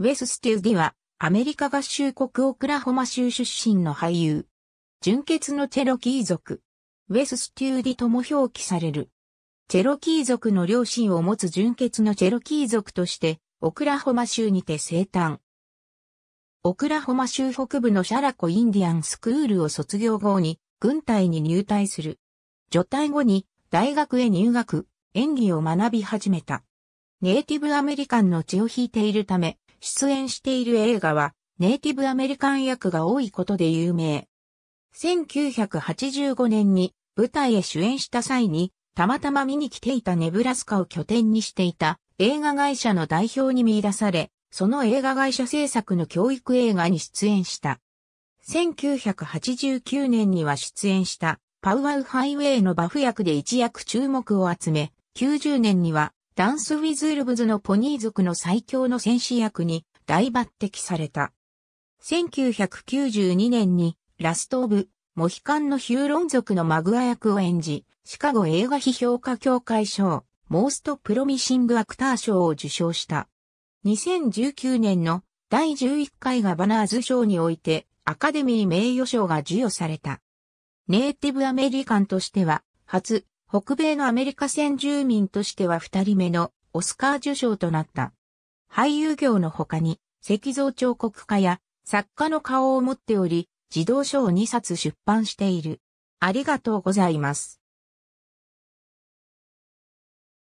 ウェス・スティーディは、アメリカ合衆国オクラホマ州出身の俳優。純血のチェロキー族。ウェス・スティーディとも表記される。チェロキー族の両親を持つ純血のチェロキー族として、オクラホマ州にて生誕。オクラホマ州北部のシャラコ・インディアンスクールを卒業後に、軍隊に入隊する。除隊後に、大学へ入学、演技を学び始めた。ネイティブアメリカンの血を引いているため、出演している映画は、ネイティブアメリカン役が多いことで有名。1985年に舞台へ主演した際に、たまたま見に来ていたネブラスカを拠点にしていた映画会社の代表に見出され、その映画会社制作の教育映画に出演した。1989年には出演したパウワウハイウェイのバフ役で一躍注目を集め、90年にはダンス・ウィズ・ルブズのポニー族の最強の戦士役に大抜擢された。1992年にラスト・オブ・モヒカンのヒューロン族のマグア役を演じ、シカゴ映画批評家協会賞、モースト・プロミシング・アクター賞を受賞した。2019年の第11回ガバナーズ賞においてアカデミー名誉賞が授与された。ネイティブアメリカンとしては初北米のアメリカ先住民としては二人目のオスカー受賞となった。俳優業の他に石像彫刻家や作家の顔を持っており、児童書を2冊出版している。ありがとうございます。